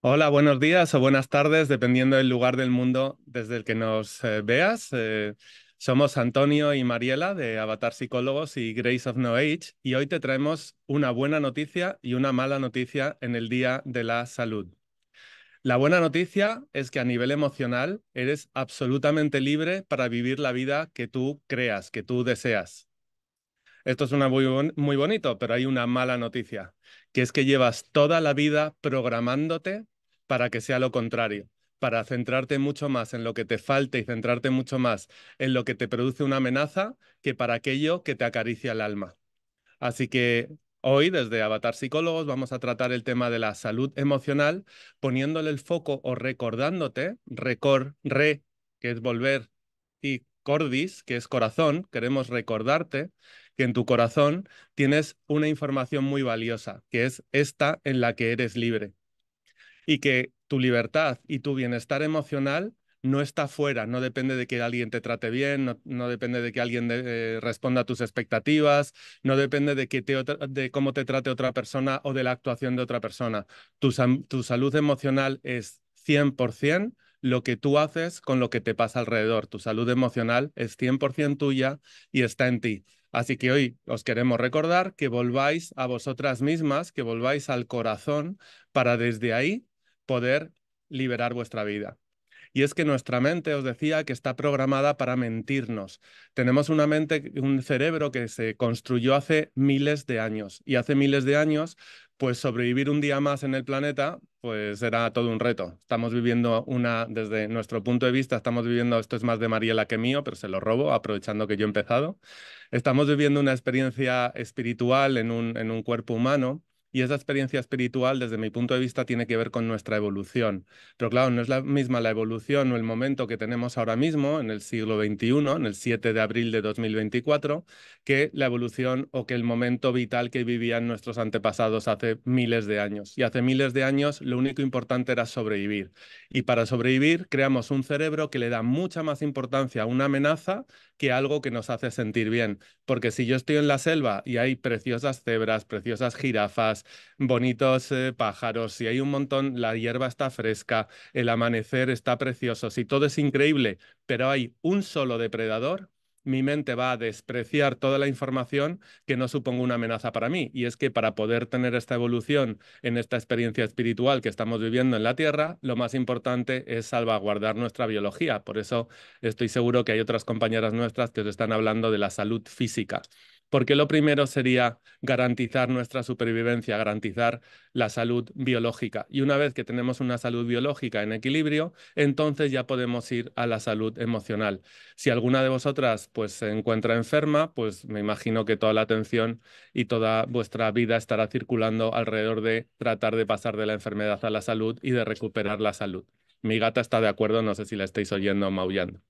Hola, buenos días o buenas tardes, dependiendo del lugar del mundo desde el que nos eh, veas. Eh, somos Antonio y Mariela de Avatar Psicólogos y Grace of No Age y hoy te traemos una buena noticia y una mala noticia en el Día de la Salud. La buena noticia es que a nivel emocional eres absolutamente libre para vivir la vida que tú creas, que tú deseas esto es muy, bonito, pero hay una mala noticia, que es que llevas toda la vida programándote para que sea lo contrario, para centrarte mucho más en lo que te falta y centrarte mucho más en lo que te produce una amenaza que para aquello que te acaricia el alma. Así que Hoy, desde Avatar Psicólogos, vamos a tratar el tema de la salud emocional, poniéndole el foco o recordándote, record, re, que es volver, y cordis, que es corazón, queremos recordarte que en tu corazón tienes una información muy valiosa, que es esta en la que eres libre. Y que tu libertad y tu bienestar emocional no está fuera, no depende de que alguien te trate bien, no, depende de que alguien eh, responda a tus expectativas, no depende de, que te de cómo te trate otra persona o de la actuación de otra persona. Tu, tu salud emocional es 100% lo que tú haces con lo que te pasa alrededor. Tu salud emocional es 100% tuya y está en ti. Así que hoy os queremos recordar que volváis a vosotras mismas, que volváis al corazón para desde ahí poder liberar vuestra vida y es que nuestra mente, os decía, que está programada para mentirnos. Tenemos una mente, un cerebro que se construyó hace miles de años y hace miles de años pues sobrevivir un día más en el planeta, pues era todo un reto. Estamos viviendo una, desde nuestro punto de vista, estamos viviendo, esto es más de Mariela que mío, pero se lo robo, aprovechando que yo he empezado. Estamos viviendo una experiencia espiritual en un, en un cuerpo humano y esa experiencia espiritual, desde mi punto de vista, tiene que ver con nuestra evolución. Pero claro, no es la misma la evolución o el momento que tenemos ahora mismo, en el siglo XXI, en el 7 de abril de 2024, que la evolución o que el momento vital que vivían nuestros antepasados hace miles de años. Y hace miles de años lo único importante era sobrevivir. Y para sobrevivir creamos un cerebro que le da mucha más importancia a una amenaza que algo que nos hace sentir bien. Porque si yo estoy en la selva y hay preciosas cebras, preciosas jirafas, bonitos eh, pájaros, si hay un montón, la hierba está fresca, el amanecer está precioso, si todo es increíble, pero hay un solo depredador, mi mente va a despreciar toda la información que no suponga una amenaza para mí. Y es que para poder tener esta evolución en esta experiencia espiritual que estamos viviendo en la Tierra, lo más importante es salvaguardar nuestra biología. Por eso estoy seguro que hay otras compañeras nuestras que os están hablando de la salud física porque lo primero sería garantizar nuestra supervivencia, garantizar la salud biológica. Y una vez que tenemos una salud biológica en equilibrio, entonces ya podemos ir a la salud emocional. Si alguna de vosotras pues, se encuentra enferma, pues me imagino que toda la atención y toda vuestra vida estará circulando alrededor de tratar de pasar de la enfermedad a la salud y de recuperar la salud. Mi gata está de acuerdo, no sé si la estáis oyendo o maullando.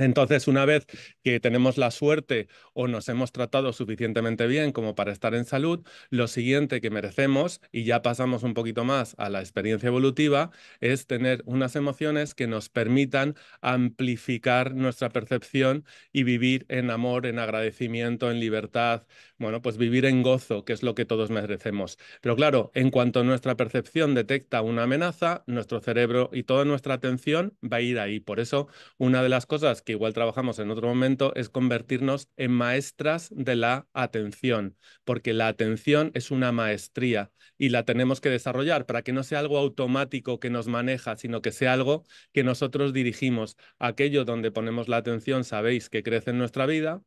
Entonces, una vez que tenemos la suerte o nos hemos tratado suficientemente bien como para estar en salud, lo siguiente que merecemos, y ya pasamos un poquito más a la experiencia evolutiva, es tener unas emociones que nos permitan amplificar nuestra percepción y vivir en amor, en agradecimiento, en libertad, bueno, pues vivir en gozo, que es lo que todos merecemos. Pero claro, en cuanto nuestra percepción detecta una amenaza, nuestro cerebro y toda nuestra atención va a ir ahí. Por eso, una de las cosas que igual trabajamos en otro momento, es convertirnos en maestras de la atención, porque la atención es una maestría y la tenemos que desarrollar para que no sea algo automático que nos maneja, sino que sea algo que nosotros dirigimos. Aquello donde ponemos la atención sabéis que crece en nuestra vida,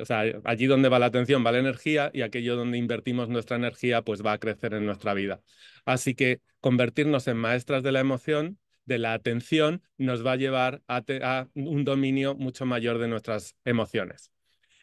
o sea, allí donde va la atención va la energía y aquello donde invertimos nuestra energía pues va a crecer en nuestra vida. Así que convertirnos en maestras de la emoción de la atención nos va a llevar a, un dominio mucho mayor de nuestras emociones.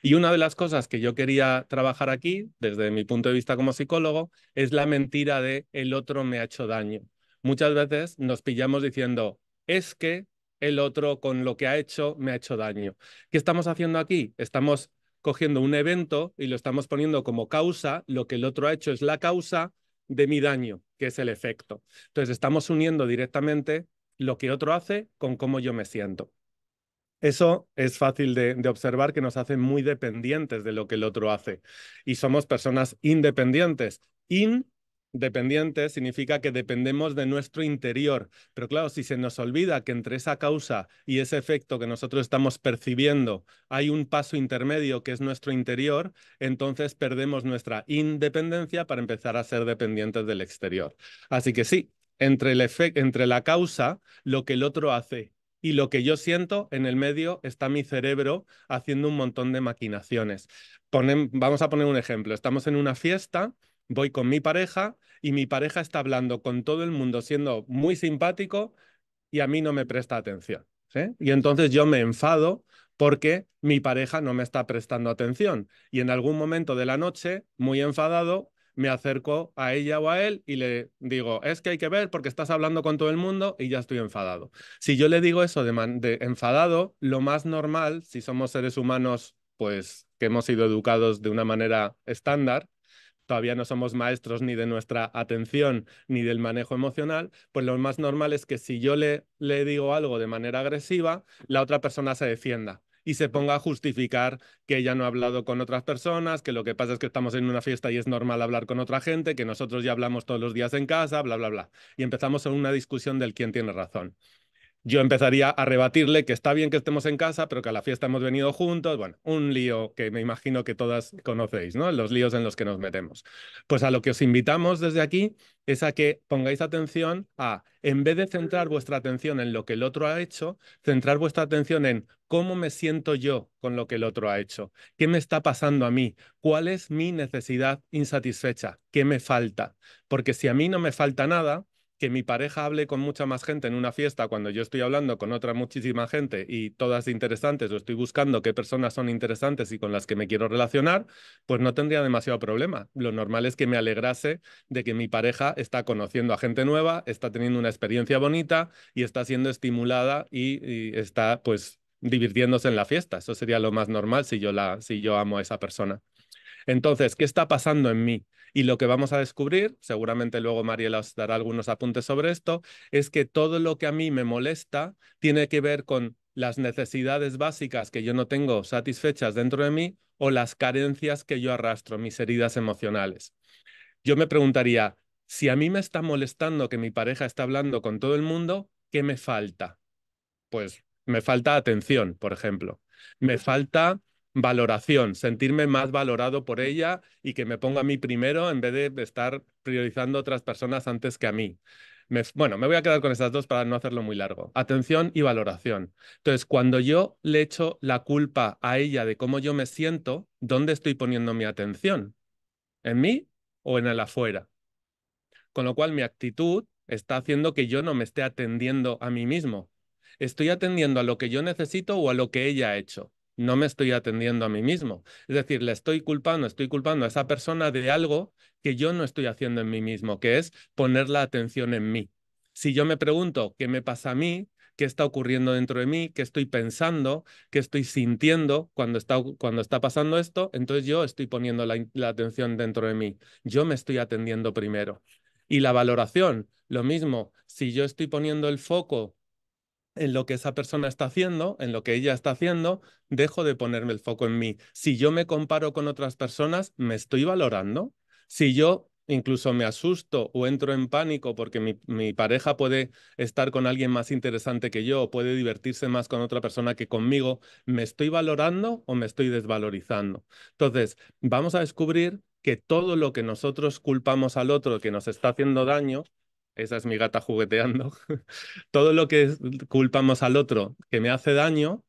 Y una de las cosas que yo quería trabajar aquí, desde mi punto de vista como psicólogo, es la mentira de el otro me ha hecho daño. Muchas veces nos pillamos diciendo, es que el otro con lo que ha hecho me ha hecho daño. ¿Qué estamos haciendo aquí? Estamos cogiendo un evento y lo estamos poniendo como causa, lo que el otro ha hecho es la causa de mi daño que es el efecto. Entonces, estamos uniendo directamente lo que otro hace con cómo yo me siento. Eso es fácil de, observar que nos hace muy dependientes de lo que el otro hace. Y somos personas independientes. In Dependiente significa que dependemos de nuestro interior, pero claro, si se nos olvida que entre esa causa y ese efecto que nosotros estamos percibiendo hay un paso intermedio que es nuestro interior, entonces perdemos nuestra independencia para empezar a ser dependientes del exterior. Así que sí, entre, el entre la causa, lo que el otro hace y lo que yo siento en el medio está mi cerebro haciendo un montón de maquinaciones. vamos a poner un ejemplo. Estamos en una fiesta voy con mi pareja y mi pareja está hablando con todo el mundo siendo muy simpático y a mí no me presta atención. Y entonces yo me enfado porque mi pareja no me está prestando atención. Y en algún momento de la noche, muy enfadado, me acerco a ella o a él y le digo, es que hay que ver porque estás hablando con todo el mundo y ya estoy enfadado. Si yo le digo eso de, de enfadado, lo más normal, si somos seres humanos, pues que hemos sido educados de una manera estándar, todavía no somos maestros ni de nuestra atención ni del manejo emocional, pues lo más normal es que si yo le, le digo algo de manera agresiva, la otra persona se defienda y se ponga a justificar que ella no ha hablado con otras personas, que lo que pasa es que estamos en una fiesta y es normal hablar con otra gente, que nosotros ya hablamos todos los días en casa, bla, bla, bla. Y empezamos en una discusión del quién tiene razón yo empezaría a rebatirle que está bien que estemos en casa, pero que a la fiesta hemos venido juntos. Bueno, un lío que me imagino que todas conocéis, ¿no? Los líos en los que nos metemos. Pues a lo que os invitamos desde aquí es a que pongáis atención a, en vez de centrar vuestra atención en lo que el otro ha hecho, centrar vuestra atención en cómo me siento yo con lo que el otro ha hecho, qué me está pasando a mí, cuál es mi necesidad insatisfecha, qué me falta. Porque si a mí no me falta nada, que mi pareja hable con mucha más gente en una fiesta cuando yo estoy hablando con otra muchísima gente y todas interesantes o estoy buscando qué personas son interesantes y con las que me quiero relacionar, pues no tendría demasiado problema. Lo normal es que me alegrase de que mi pareja está conociendo a gente nueva, está teniendo una experiencia bonita y está siendo estimulada y, y está pues divirtiéndose en la fiesta. Eso sería lo más normal si yo, la, si yo amo a esa persona. Entonces, ¿qué está pasando en mí? Y lo que vamos a descubrir, seguramente luego Mariela os dará algunos apuntes sobre esto, es que todo lo que a mí me molesta tiene que ver con las necesidades básicas que yo no tengo satisfechas dentro de mí o las carencias que yo arrastro, mis heridas emocionales. Yo me preguntaría, si a mí me está molestando que mi pareja está hablando con todo el mundo, ¿qué me falta? Pues me falta atención, por ejemplo. Me falta valoración, sentirme más valorado por ella y que me ponga a mí primero en vez de estar priorizando otras personas antes que a mí. bueno, me voy a quedar con esas dos para no hacerlo muy largo. Atención y valoración. Entonces, cuando yo le echo la culpa a ella de cómo yo me siento, ¿dónde estoy poniendo mi atención? ¿En mí o en el afuera? Con lo cual, mi actitud está haciendo que yo no me esté atendiendo a mí mismo. Estoy atendiendo a lo que yo necesito o a lo que ella ha hecho no me estoy atendiendo a mí mismo. Es decir, le estoy culpando, estoy culpando a esa persona de algo que yo no estoy haciendo en mí mismo, que es poner la atención en mí. Si yo me pregunto qué me pasa a mí, qué está ocurriendo dentro de mí, qué estoy pensando, qué estoy sintiendo cuando está, cuando está pasando esto, entonces yo estoy poniendo la atención dentro de mí. Yo me estoy atendiendo primero. Y la valoración, lo mismo, si yo estoy poniendo el foco en lo que esa persona está haciendo, en lo que ella está haciendo, dejo de ponerme el foco en mí. Si yo me comparo con otras personas, me estoy valorando. Si yo incluso me asusto o entro en pánico porque mi, pareja puede estar con alguien más interesante que yo o puede divertirse más con otra persona que conmigo, ¿me estoy valorando o me estoy desvalorizando? Entonces, vamos a descubrir que todo lo que nosotros culpamos al otro que nos está haciendo daño esa es mi gata jugueteando, todo lo que culpamos al otro que me hace daño,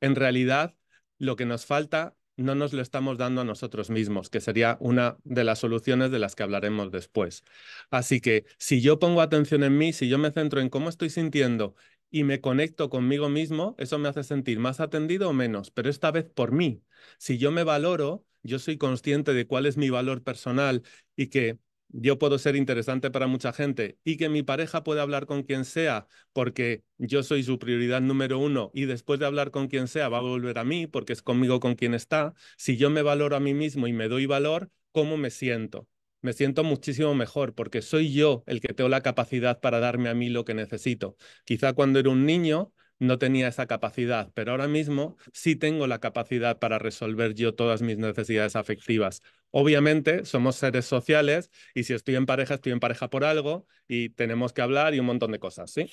en realidad lo que nos falta no nos lo estamos dando a nosotros mismos, que sería una de las soluciones de las que hablaremos después. Así que si yo pongo atención en mí, si yo me centro en cómo estoy sintiendo y me conecto conmigo mismo, eso me hace sentir más atendido o menos, pero esta vez por mí. Si yo me valoro, yo soy consciente de cuál es mi valor personal y que yo puedo ser interesante para mucha gente y que mi pareja pueda hablar con quien sea porque yo soy su prioridad número uno y después de hablar con quien sea va a volver a mí porque es conmigo con quien está, si yo me valoro a mí mismo y me doy valor, ¿cómo me siento? Me siento muchísimo mejor porque soy yo el que tengo la capacidad para darme a mí lo que necesito. Quizá cuando era un niño no tenía esa capacidad, pero ahora mismo sí tengo la capacidad para resolver yo todas mis necesidades afectivas. Obviamente somos seres sociales y si estoy en pareja, estoy en pareja por algo y tenemos que hablar y un montón de cosas, ¿sí?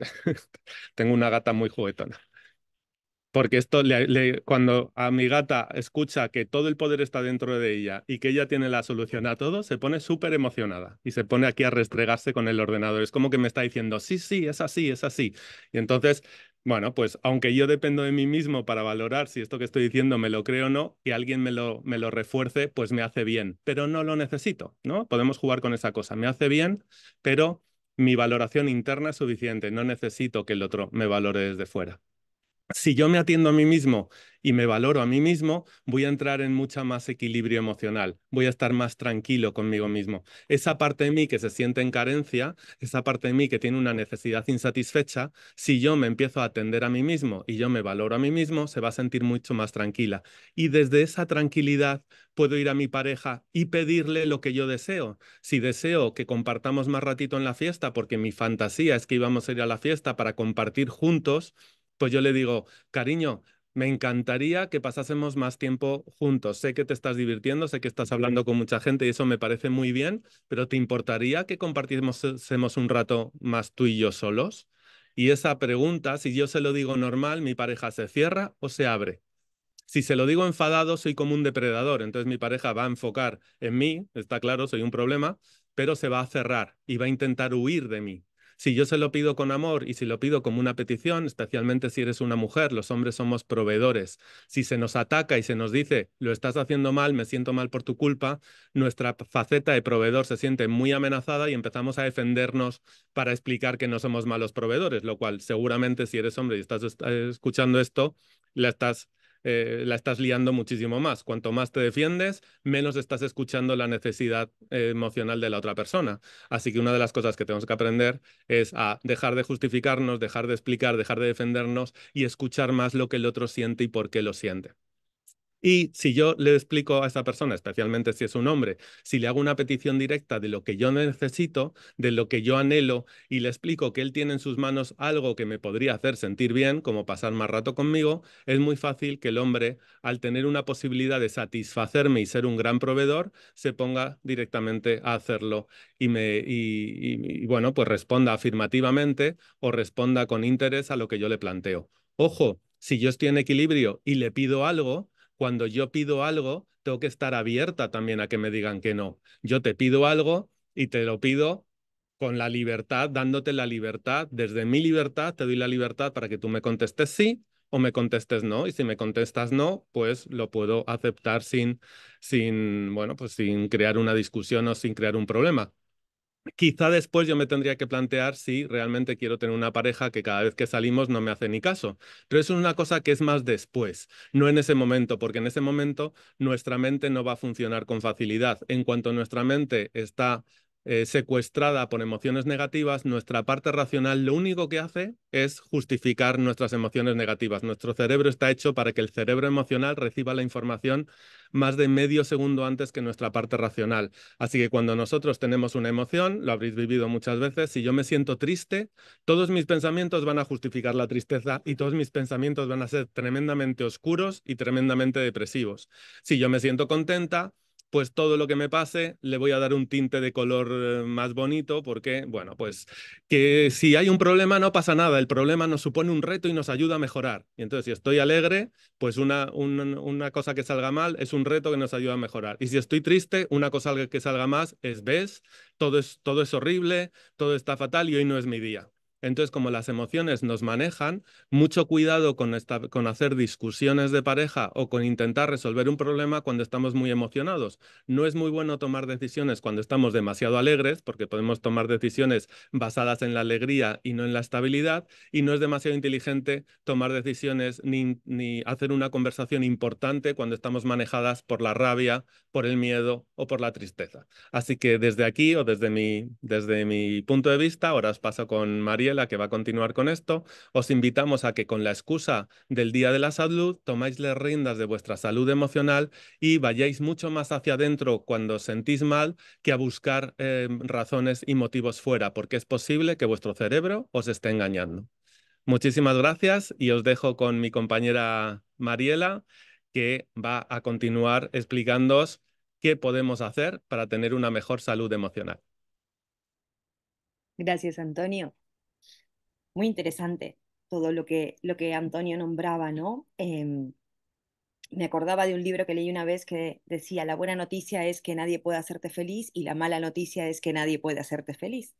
tengo una gata muy juguetona. Porque esto, le, cuando a mi gata escucha que todo el poder está dentro de ella y que ella tiene la solución a todo, se pone súper emocionada y se pone aquí a restregarse con el ordenador. Es como que me está diciendo, sí, sí, es así, es así. Y entonces, bueno, pues aunque yo dependo de mí mismo para valorar si esto que estoy diciendo me lo creo o no, que alguien me lo, me lo refuerce, pues me hace bien, pero no lo necesito, ¿no? Podemos jugar con esa cosa. Me hace bien, pero mi valoración interna es suficiente. No necesito que el otro me valore desde fuera si yo me atiendo a mí mismo y me valoro a mí mismo, voy a entrar en mucha más equilibrio emocional, voy a estar más tranquilo conmigo mismo. Esa parte de mí que se siente en carencia, esa parte de mí que tiene una necesidad insatisfecha, si yo me empiezo a atender a mí mismo y yo me valoro a mí mismo, se va a sentir mucho más tranquila. Y desde esa tranquilidad puedo ir a mi pareja y pedirle lo que yo deseo. Si deseo que compartamos más ratito en la fiesta, porque mi fantasía es que íbamos a ir a la fiesta para compartir juntos, pues yo le digo, cariño, me encantaría que pasásemos más tiempo juntos. Sé que te estás divirtiendo, sé que estás hablando con mucha gente y eso me parece muy bien, pero ¿te importaría que compartiésemos un rato más tú y yo solos? Y esa pregunta, si yo se lo digo normal, mi pareja se cierra o se abre. Si se lo digo enfadado, soy como un depredador, entonces mi pareja va a enfocar en mí, está claro, soy un problema, pero se va a cerrar y va a intentar huir de mí si yo se lo pido con amor y si lo pido como una petición, especialmente si eres una mujer, los hombres somos proveedores, si se nos ataca y se nos dice, lo estás haciendo mal, me siento mal por tu culpa, nuestra faceta de proveedor se siente muy amenazada y empezamos a defendernos para explicar que no somos malos proveedores, lo cual seguramente si eres hombre y estás escuchando esto, la estás eh, la estás liando muchísimo más. Cuanto más te defiendes, menos estás escuchando la necesidad eh, emocional de la otra persona. Así que una de las cosas que tenemos que aprender es a dejar de justificarnos, dejar de explicar, dejar de defendernos y escuchar más lo que el otro siente y por qué lo siente. Y si yo le explico a esa persona, especialmente si es un hombre, si le hago una petición directa de lo que yo necesito, de lo que yo anhelo, y le explico que él tiene en sus manos algo que me podría hacer sentir bien, como pasar más rato conmigo, es muy fácil que el hombre, al tener una posibilidad de satisfacerme y ser un gran proveedor, se ponga directamente a hacerlo y, me, bueno, pues responda afirmativamente o responda con interés a lo que yo le planteo. Ojo, si yo estoy en equilibrio y le pido algo, cuando yo pido algo, tengo que estar abierta también a que me digan que no. Yo te pido algo y te lo pido con la libertad, dándote la libertad, desde mi libertad te doy la libertad para que tú me contestes sí o me contestes no, y si me contestas no, pues lo puedo aceptar sin sin, bueno, pues sin crear una discusión o sin crear un problema quizá después yo me tendría que plantear si realmente quiero tener una pareja que cada vez que salimos no me hace ni caso. Pero eso es una cosa que es más después, no en ese momento, porque en ese momento nuestra mente no va a funcionar con facilidad. En cuanto nuestra mente está eh, secuestrada por emociones negativas, nuestra parte racional lo único que hace es justificar nuestras emociones negativas. Nuestro cerebro está hecho para que el cerebro emocional reciba la información más de medio segundo antes que nuestra parte racional. Así que cuando nosotros tenemos una emoción, lo habréis vivido muchas veces, si yo me siento triste, todos mis pensamientos van a justificar la tristeza y todos mis pensamientos van a ser tremendamente oscuros y tremendamente depresivos. Si yo me siento contenta, pues todo lo que me pase le voy a dar un tinte de color eh, más bonito porque, bueno, pues que si hay un problema no pasa nada, el problema nos supone un reto y nos ayuda a mejorar. Y entonces si estoy alegre, pues una, una, cosa que salga mal es un reto que nos ayuda a mejorar. Y si estoy triste, una cosa que salga más es, ves, todo es, todo es horrible, todo está fatal y hoy no es mi día. Entonces, como las emociones nos manejan, mucho cuidado con, con hacer discusiones de pareja o con intentar resolver un problema cuando estamos muy emocionados. No es muy bueno tomar decisiones cuando estamos demasiado alegres, porque podemos tomar decisiones basadas en la alegría y no en la estabilidad, y no es demasiado inteligente tomar decisiones ni, ni hacer una conversación importante cuando estamos manejadas por la rabia, por el miedo o por la tristeza. Así que desde aquí o desde mi, desde mi punto de vista, ahora os paso con María la que va a continuar con esto, os invitamos a que con la excusa del Día de la Salud tomáis las riendas de vuestra salud emocional y vayáis mucho más hacia adentro cuando os sentís mal que a buscar eh, razones y motivos fuera, porque es posible que vuestro cerebro os esté engañando. Muchísimas gracias y os dejo con mi compañera Mariela, que va a continuar explicándoos qué podemos hacer para tener una mejor salud emocional. Gracias, Antonio muy interesante todo lo que, lo que Antonio nombraba, ¿no? Em, me acordaba de un libro que leí una vez que decía, la buena noticia es que nadie puede hacerte feliz y la mala noticia es que nadie puede hacerte feliz,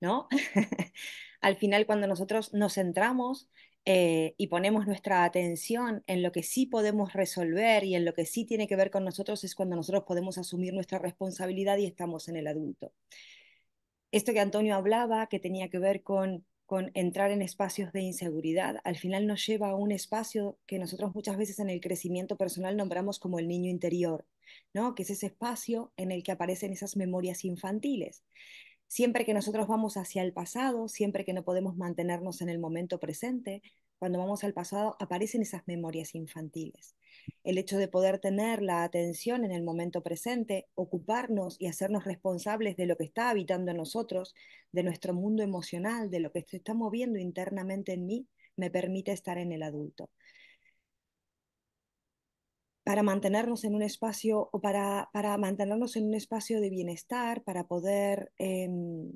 ¿no? Al final, cuando nosotros nos centramos eh, y ponemos nuestra atención en lo que sí podemos resolver y en lo que sí tiene que ver con nosotros, es cuando nosotros podemos asumir nuestra responsabilidad y estamos en el adulto. Esto que Antonio hablaba, que tenía que ver con con entrar en espacios de inseguridad. Al final nos lleva a un espacio que nosotros muchas veces en el crecimiento personal nombramos como el niño interior, ¿no? que es ese espacio en el que aparecen esas memorias infantiles. Siempre que nosotros vamos hacia el pasado, siempre que no podemos mantenernos en el momento presente, cuando vamos al pasado, aparecen esas memorias infantiles. El hecho de poder tener la atención en el momento presente, ocuparnos y hacernos responsables de lo que está habitando en nosotros, de nuestro mundo emocional, de lo que se está moviendo internamente en mí, me permite estar en el adulto. Para mantenernos en un espacio o para, para mantenernos en un espacio de bienestar, para poder... Em,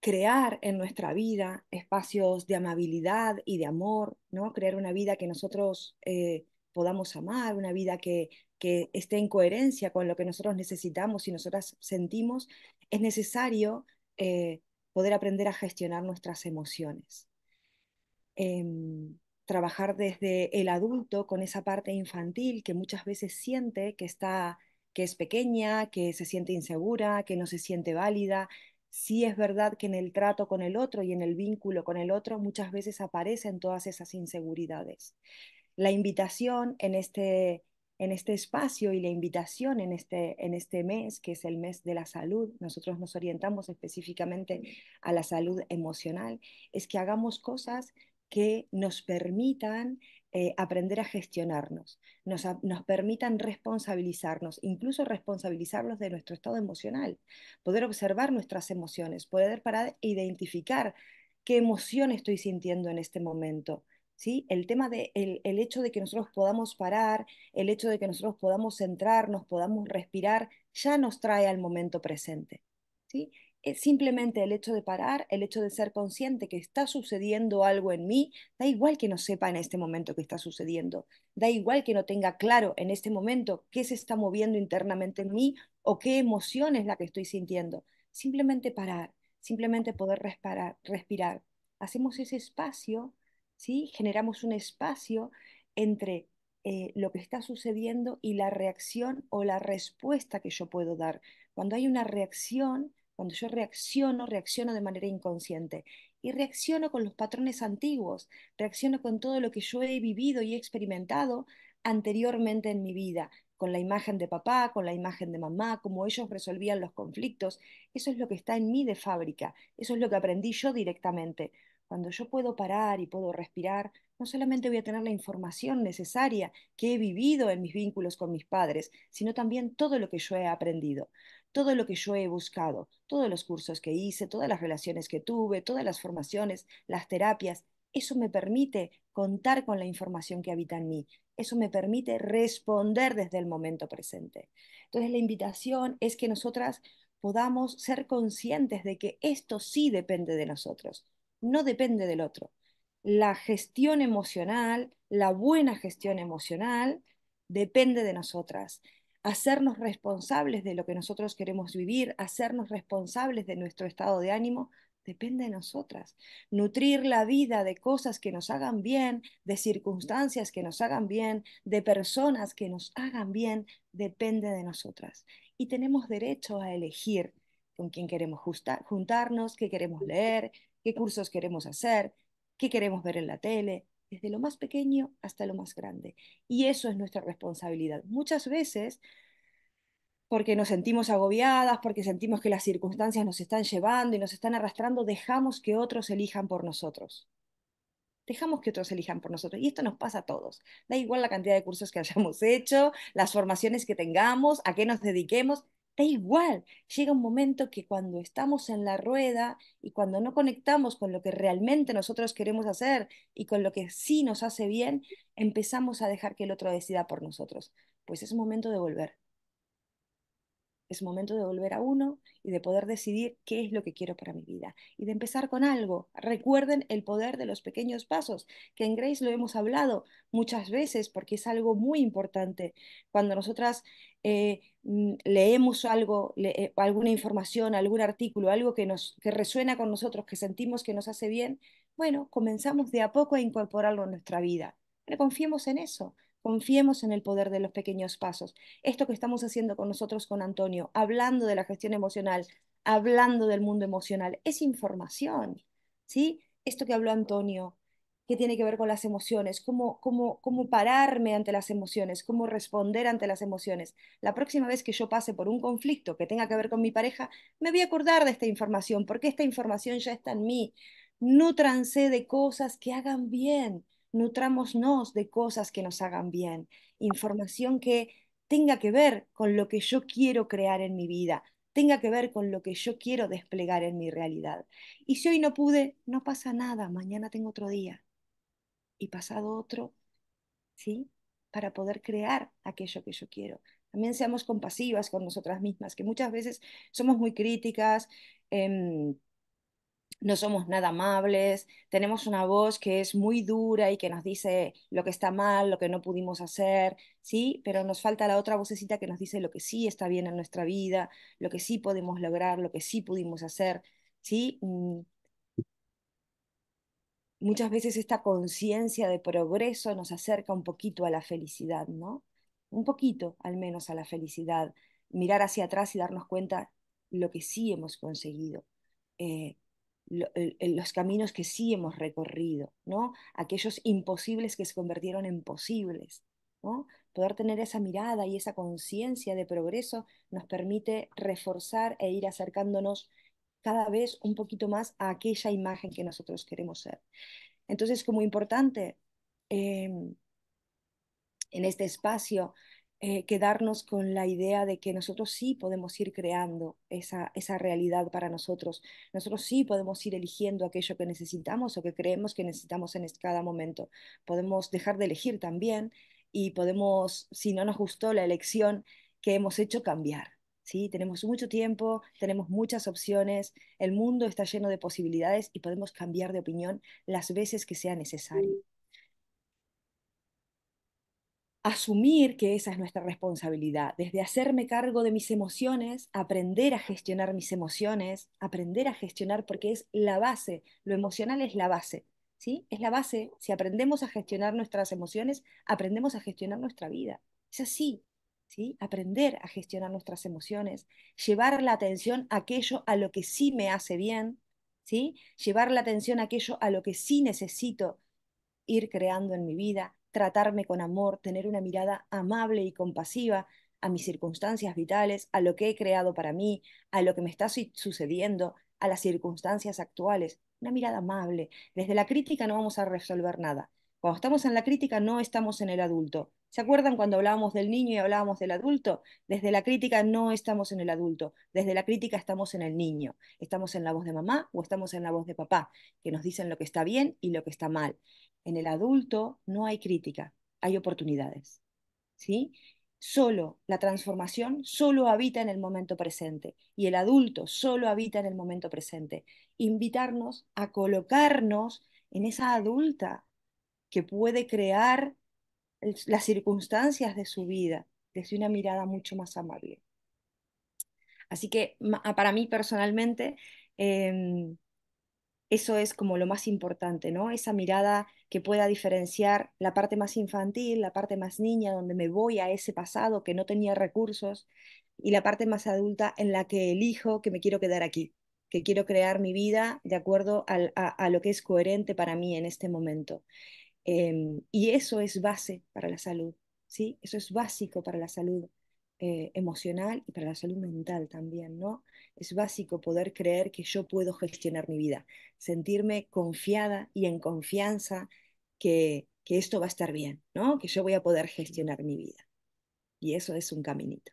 crear en nuestra vida espacios de amabilidad y de amor, ¿no? Crear una vida que nosotros eh, podamos amar, una vida que, que esté en coherencia con lo que nosotros necesitamos y nosotras sentimos, es necesario eh, poder aprender a gestionar nuestras emociones. Em, trabajar desde el adulto con esa parte infantil que muchas veces siente que está que es pequeña, que se siente insegura, que no se siente válida, sí es verdad que en el trato con el otro y en el vínculo con el otro muchas veces aparecen todas esas inseguridades. La invitación este, en este, espacio y la invitación en este, en este mes, que es el mes de la salud, nosotros nos orientamos específicamente a la salud emocional, es que hagamos cosas que nos permitan eh, aprender a gestionarnos, nos, permitan responsabilizarnos, incluso responsabilizarnos de nuestro estado emocional, poder observar nuestras emociones, poder parar e identificar qué emoción estoy sintiendo en este momento. ¿Sí? El tema de hecho de que nosotros podamos parar, el hecho de que nosotros podamos centrarnos, podamos respirar, ya nos trae al momento presente. ¿sí? Eh, simplemente el hecho de parar, el hecho de ser consciente que está sucediendo algo en mí, da igual que no sepa en este momento qué está sucediendo, da igual que no tenga claro en este momento qué se está moviendo internamente en mí o qué emoción es la que estoy sintiendo. Simplemente parar, simplemente poder respirar. respirar. Hacemos ese espacio, ¿sí? generamos un espacio entre eh, lo que está sucediendo y la reacción o la respuesta que yo puedo dar. Cuando hay una reacción, cuando yo reacciono, reacciono de manera inconsciente y reacciono con los patrones antiguos, reacciono con todo lo que yo he vivido y he experimentado anteriormente en mi vida, con la imagen de papá, con la imagen de mamá, cómo ellos resolvían los conflictos. Eso es lo que está en mí de fábrica, eso es lo que aprendí yo directamente. Cuando yo puedo parar y puedo respirar, no solamente voy a tener la información necesaria que he vivido en mis vínculos con mis padres, sino también todo lo que yo he aprendido todo lo que yo he buscado, todos los cursos que hice, todas las relaciones que tuve, todas las formaciones, las terapias, eso me permite contar con la información que habita en mí, eso me permite responder desde el momento presente. Entonces la invitación es que nosotras podamos ser conscientes de que esto sí depende de nosotros, no depende del otro. La gestión emocional, la buena gestión emocional, depende de nosotras hacernos responsables de lo que nosotros queremos vivir, hacernos responsables de nuestro estado de ánimo, depende de nosotras. Nutrir la vida de cosas que nos hagan bien, de circunstancias que nos hagan bien, de personas que nos hagan bien, depende de nosotras. Y tenemos derecho a elegir con quién queremos juntarnos, qué queremos leer, qué cursos queremos hacer, qué queremos ver en la tele, desde lo más pequeño hasta lo más grande. Y eso es nuestra responsabilidad. Muchas veces, porque nos sentimos agobiadas, porque sentimos que las circunstancias nos están llevando y nos están arrastrando, dejamos que otros elijan por nosotros. Dejamos que otros elijan por nosotros. Y esto nos pasa a todos. Da igual la cantidad de cursos que hayamos hecho, las formaciones que tengamos, a qué nos dediquemos da igual. Llega un momento que cuando estamos en la rueda y cuando no conectamos con lo que realmente nosotros queremos hacer y con lo que sí nos hace bien, empezamos a dejar que el otro decida por nosotros. Pues es momento de volver es momento de volver a uno y de poder decidir qué es lo que quiero para mi vida y de empezar con algo. Recuerden el poder de los pequeños pasos, que en Grace lo hemos hablado muchas veces porque es algo muy importante. Cuando nosotras eh, mm, leemos algo, eh, alguna información, algún artículo, algo que, nos, que resuena con nosotros, que sentimos que nos hace bien, bueno, comenzamos de a poco a incorporarlo a nuestra vida. confiemos en eso, Confiemos en el poder de los pequeños pasos. Esto que estamos haciendo con nosotros, con Antonio, hablando de la gestión emocional, hablando del mundo emocional, es información, ¿sí? Esto que habló Antonio, que tiene que ver con las emociones, cómo, cómo, cómo pararme ante las emociones, cómo responder ante las emociones. La próxima vez que yo pase por un conflicto que tenga que ver con mi pareja, me voy a acordar de esta información, porque esta información ya está en mí. Nútranse de cosas que hagan bien nos de cosas que nos hagan bien, información que tenga que ver con lo que yo quiero crear en mi vida, tenga que ver con lo que yo quiero desplegar en mi realidad. Y si hoy no pude, no pasa nada, mañana tengo otro día y pasado otro, ¿sí? Para poder crear aquello que yo quiero. También seamos compasivas con nosotras mismas, que muchas veces somos muy críticas. Eh, no somos nada amables, tenemos una voz que es muy dura y que nos dice lo que está mal, lo que no pudimos hacer, ¿sí? Pero nos falta la otra vocecita que nos dice lo que sí está bien en nuestra vida, lo que sí podemos lograr, lo que sí pudimos hacer, ¿sí? Mm. Muchas veces esta conciencia de progreso nos acerca un poquito a la felicidad, ¿no? Un poquito al menos a la felicidad, mirar hacia atrás y darnos cuenta lo que sí hemos conseguido. Eh, los caminos que sí hemos recorrido, ¿no? aquellos imposibles que se convirtieron en posibles. ¿no? Poder tener esa mirada y esa conciencia de progreso nos permite reforzar e ir acercándonos cada vez un poquito más a aquella imagen que nosotros queremos ser. Entonces, como importante, em, en este espacio, eh, quedarnos con la idea de que nosotros sí podemos ir creando esa, esa realidad para nosotros, nosotros sí podemos ir eligiendo aquello que necesitamos o que creemos que necesitamos en cada momento, podemos dejar de elegir también y podemos, si no nos gustó la elección que hemos hecho, cambiar. ¿sí? Tenemos mucho tiempo, tenemos muchas opciones, el mundo está lleno de posibilidades y podemos cambiar de opinión las veces que sea necesario asumir que esa es nuestra responsabilidad, desde hacerme cargo de mis emociones, aprender a gestionar mis emociones, aprender a gestionar porque es la base, lo emocional es la base, ¿sí? Es la base, si aprendemos a gestionar nuestras emociones, aprendemos a gestionar nuestra vida. Es así, ¿sí? Aprender a gestionar nuestras emociones, llevar la atención a aquello a lo que sí me hace bien, ¿sí? Llevar la atención a aquello a lo que sí necesito ir creando en mi vida, tratarme con amor, tener una mirada amable y compasiva a mis circunstancias vitales, a lo que he creado para mí, a lo que me está sucediendo, a las circunstancias actuales. Una mirada amable. Desde la crítica no vamos a resolver nada. Cuando estamos en la crítica no estamos en el adulto. ¿Se acuerdan cuando hablábamos del niño y hablábamos del adulto? Desde la crítica no estamos en el adulto, desde la crítica estamos en el niño. Estamos en la voz de mamá o estamos en la voz de papá, que nos dicen lo que está bien y lo que está mal. En el adulto no hay crítica, hay oportunidades. ¿sí? Solo la transformación solo habita en el momento presente y el adulto solo habita en el momento presente. Invitarnos a colocarnos en esa adulta que puede crear las circunstancias de su vida desde una mirada mucho más amable. Así que para mí personalmente, em, eso es como lo más importante, ¿no? Esa mirada que pueda diferenciar la parte más infantil, la parte más niña, donde me voy a ese pasado que no tenía recursos, y la parte más adulta en la que elijo que me quiero quedar aquí, que quiero crear mi vida de acuerdo a, lo que es coherente para mí en este momento. Em, y eso es base para la salud, ¿sí? Eso es básico para la salud. Eh, emocional y para la salud mental también, ¿no? Es básico poder creer que yo puedo gestionar mi vida, sentirme confiada y en confianza que, que esto va a estar bien, ¿no? Que yo voy a poder gestionar mi vida. Y eso es un caminito.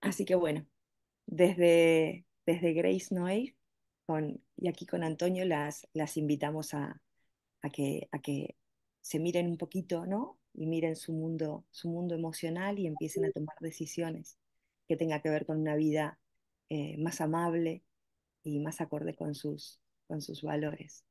Así que bueno, desde, desde Grace Noé y aquí con Antonio las, las invitamos a, que, a que se miren un poquito, ¿no? y miren su mundo, su mundo emocional y empiecen a tomar decisiones que tenga que ver con una vida eh, más amable y más acorde con sus valores.